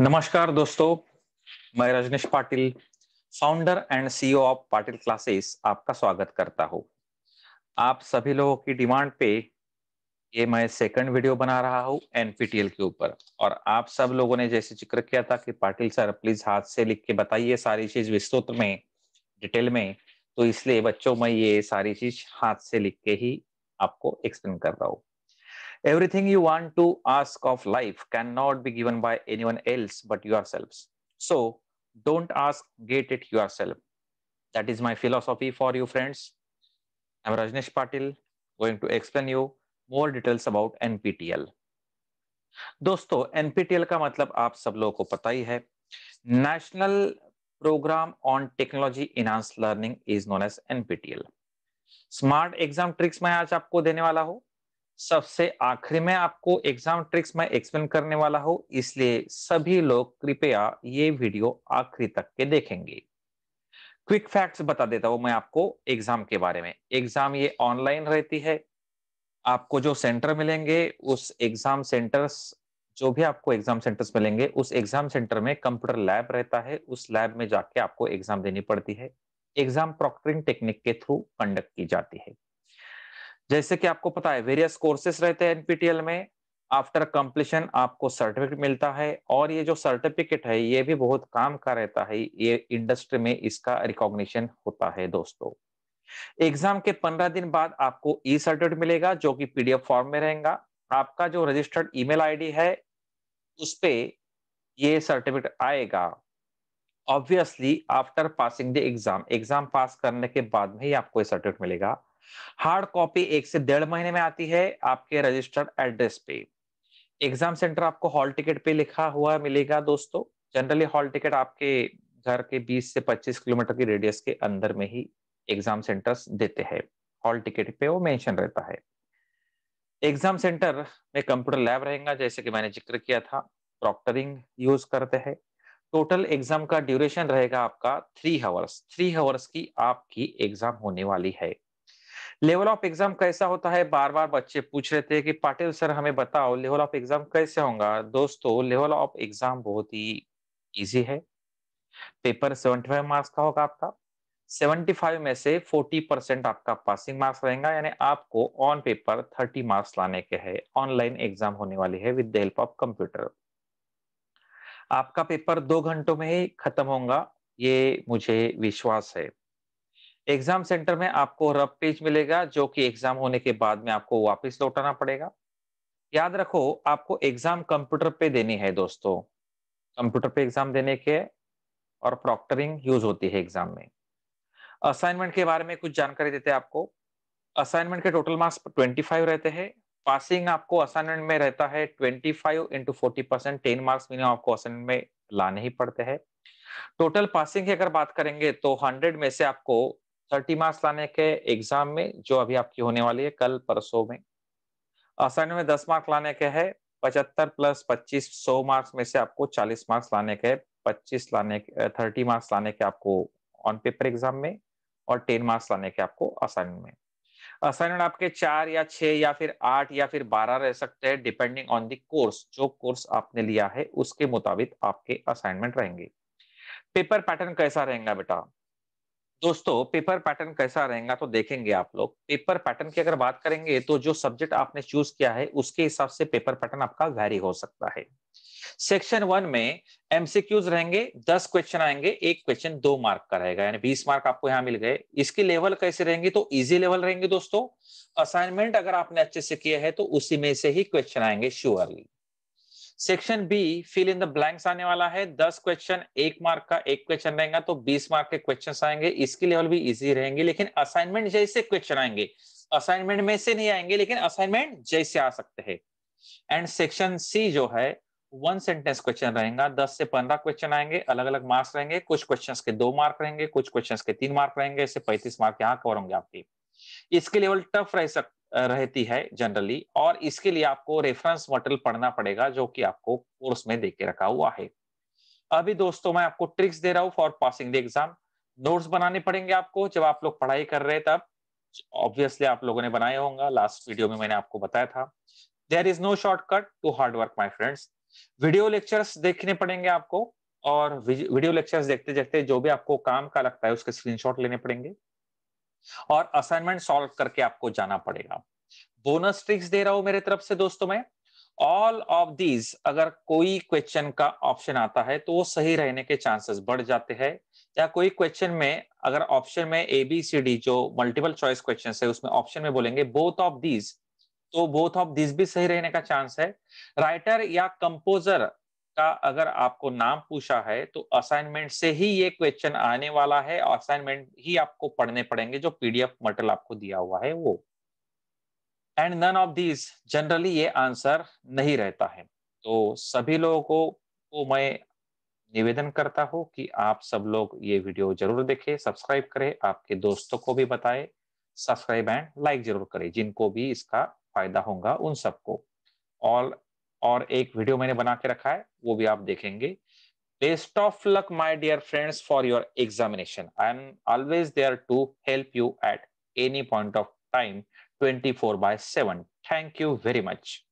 नमस्कार दोस्तों मैं Rajneesh Patil founder and CEO of Patil classes आपका स्वागत करता हूँ आप सभी लोगों की डिमांड पे ये मैं सेकंड वीडियो बना रहा हूँ एनपीटीएल के ऊपर और आप सब लोगों ने जैसे जिक्र किया था कि पाटिल सर प्लीज हाथ से लिख के बताइए सारी चीज विस्तृत में डिटेल में तो इसलिए बच्चों मैं ये सारी चीज हाथ से लिख के ही आपको एक्सप्लेन कर रहा हूँ Everything you want to ask of life cannot be given by anyone else but yourselves. So don't ask, get it yourself. That is my philosophy for you, friends. I'm Rajnesh Patil, going to explain you more details about NPTEL. दोस्तों NPTEL का मतलब आप सब लोगों को पता ही है national programme on technology enhanced learning is known as NPTEL smart exam tricks मैं आज आपको देने वाला हूं सबसे आखिरी में आपको एग्जाम ट्रिक्स में एक्सप्लेन करने वाला हूं इसलिए सभी लोग कृपया ये वीडियो आखिरी तक के देखेंगे क्विक फैक्ट्स बता देता हूं मैं आपको एग्जाम के बारे में एग्जाम ये ऑनलाइन रहती है आपको जो सेंटर मिलेंगे उस एग्जाम सेंटर्स जो भी आपको एग्जाम सेंटर्स मिलेंगे उस एग्जाम सेंटर में कंप्यूटर लैब रहता है उस लैब में जाके आपको एग्जाम देनी पड़ती है एग्जाम प्रॉक्टरिंग टेक्निक के थ्रू कंडक्ट की जाती है जैसे कि आपको पता है वेरियस कोर्सेस रहते हैं एनपीटीएल में आफ्टर कंप्लीशन आपको सर्टिफिकेट मिलता है और ये जो सर्टिफिकेट है ये भी बहुत काम का रहता है ये इंडस्ट्री में इसका रिकॉग्निशन होता है दोस्तों एग्जाम के पंद्रह दिन बाद आपको ई सर्टिफिकेट मिलेगा जो कि पीडीएफ फॉर्म में रहेगा आपका जो रजिस्टर्ड ईमेल आईडी है उस पर ये सर्टिफिकेट आएगा obviously after passing the exam exam pass करने के बाद में ही आपको ये सर्टिफिकेट मिलेगा हार्ड कॉपी एक से डेढ़ महीने में आती है आपके रजिस्टर्ड एड्रेस पे एग्जाम सेंटर आपको हॉल टिकट पे लिखा हुआ मिलेगा दोस्तों जनरली हॉल टिकट आपके घर के 20 से 25 किलोमीटर की रेडियस के अंदर में ही एग्जाम सेंटर्स देते हैं हॉल टिकट पे वो मेंशन रहता है एग्जाम सेंटर में कंप्यूटर लैब रहेगा जैसे कि मैंने जिक्र किया था प्रॉक्टरिंग यूज करते हैं टोटल एग्जाम का ड्यूरेशन रहेगा आपका थ्री हावर्स थ्री हावर्स की आपकी एग्जाम होने वाली है लेवल ऑफ एग्जाम कैसा होता है बार बार बच्चे पूछ रहे थे कि पाटिल सर हमें बताओ लेवल ऑफ एग्जाम कैसे होगा दोस्तों लेवल ऑफ एग्जाम बहुत ही इजी है पेपर 75 मार्क्स का होगा आपका 75 में से 40 परसेंट आपका पासिंग मार्क्स रहेगा यानी आपको ऑन पेपर 30 मार्क्स लाने के है ऑनलाइन एग्जाम होने वाली है with the help of computer आपका पेपर दो घंटों में ही खत्म होगा ये मुझे विश्वास है एग्जाम सेंटर में आपको रब पेज मिलेगा जो कि एग्जाम होने के बाद में आपको वापस लौटाना पड़ेगा याद रखो आपको एग्जाम कंप्यूटर पे देनी है दोस्तों कंप्यूटर पे एग्जाम देने के और प्रॉक्टरिंग यूज होती है एग्जाम में असाइनमेंट के बारे में कुछ जानकारी देते हैं आपको असाइनमेंट के टोटल मार्क्स 25 रहते हैं पासिंग आपको असाइनमेंट में रहता है 25 five into forty percent ten marks minimum आपको असाइनमेंट में लाने ही पड़ते हैं टोटल पासिंग की अगर बात करेंगे तो 100 में से आपको थर्टी मार्क्स लाने के एग्जाम में जो अभी आपकी होने वाली है कल परसों में असाइनमेंट में दस मार्क्स लाने के है पचहत्तर प्लस पच्चीस सौ मार्क्स में से आपको चालीस मार्क्स लाने के पच्चीस लाने के थर्टी मार्क्स लाने के आपको ऑन पेपर एग्जाम में और टेन मार्क्स लाने के आपको असाइनमेंट में असाइनमेंट आपके चार या छह या फिर आठ या फिर बारह रह सकते हैं डिपेंडिंग ऑन दी कोर्स जो कोर्स आपने लिया है उसके मुताबिक आपके असाइनमेंट रहेंगे पेपर पैटर्न कैसा रहेगा बेटा दोस्तों पेपर पैटर्न कैसा रहेगा तो देखेंगे आप लोग पेपर पैटर्न की अगर बात करेंगे तो जो सब्जेक्ट आपने चूज किया है उसके हिसाब से पेपर पैटर्न आपका वेरी हो सकता है सेक्शन वन में एमसीक्यूज रहेंगे दस क्वेश्चन आएंगे एक क्वेश्चन दो मार्क का रहेगा यानी बीस मार्क आपको यहाँ मिल गए इसके लेवल कैसे रहेंगे तो इजी लेवल रहेंगे दोस्तों असाइनमेंट अगर आपने अच्छे से किया है तो उसी में से ही क्वेश्चन आएंगे surely section B fill in the blanks आने वाला है दस क्वेश्चन एक मार्क का एक क्वेश्चन रहेगा तो बीस मार्क के क्वेश्चन आएंगे इसके लेवल भी इजी रहेंगे लेकिन असाइनमेंट जैसे क्वेश्चन आएंगे असाइनमेंट में से नहीं आएंगे लेकिन असाइनमेंट जैसे आ सकते हैं एंड सेक्शन सी जो है वन सेंटेंस क्वेश्चन रहेगा दस से पंद्रह क्वेश्चन आएंगे अलग अलग मार्क्स रहेंगे कुछ क्वेश्चन के दो मार्क रहेंगे कुछ क्वेश्चन के तीन मार्क रहेंगे ऐसे पैंतीस मार्क यहाँ कवर होंगे आपके इसके लेवल टफ रह सकते रहती है जनरली और इसके लिए आपको रेफरेंस मटेरियल पढ़ना पड़ेगा जो कि आपको कोर्स में देके रखा हुआ है अभी दोस्तों मैं आपको ट्रिक्स दे रहा हूँ for passing the exam notes बनाने पड़ेंगे आपको जब आप लोग पढ़ाई कर रहे तब ऑब्वियसली आप लोगों ने बनाया होगा लास्ट वीडियो में मैंने आपको बताया था there is no shortcut to hard work my friends video lectures देखने पड़ेंगे आपको और वीडियो लेक्चर्स देखते देखते जो भी आपको काम का लगता है उसके स्क्रीनशॉट लेने पड़ेंगे और असाइनमेंट सॉल्व करके आपको जाना पड़ेगा बोनस ट्रिक्स दे रहा हूं मेरे तरफ से दोस्तों मैं ऑल ऑफ दीज अगर कोई क्वेश्चन का ऑप्शन आता है तो वो सही रहने के चांसेस बढ़ जाते हैं या कोई क्वेश्चन में अगर ऑप्शन में ए बी सी डी जो मल्टीपल चॉइस क्वेश्चन है उसमें ऑप्शन में बोलेंगे बोथ ऑफ दीज तो बोथ ऑफ दिस भी सही रहने का चांस है राइटर या कंपोजर का अगर आपको नाम पूछा है तो असाइनमेंट से ही ये क्वेश्चन आने वाला है असाइनमेंट ही आपको पढ़ने पड़ेंगे जो पीडीएफ मटेरियल आपको दिया हुआ है वो and none of these generally ये आंसर नहीं रहता है तो सभी लोगों को, को मैं निवेदन करता हूं कि आप सब लोग ये वीडियो जरूर देखें सब्सक्राइब करें आपके दोस्तों को भी बताएं सब्सक्राइब एंड लाइक जरूर करें जिनको भी इसका फायदा होगा उन सबको ऑल और एक वीडियो मैंने बना के रखा है वो भी आप देखेंगे best of luck my dear friends for your examination I am always there to help you at any point of time twenty four by seven thank you very much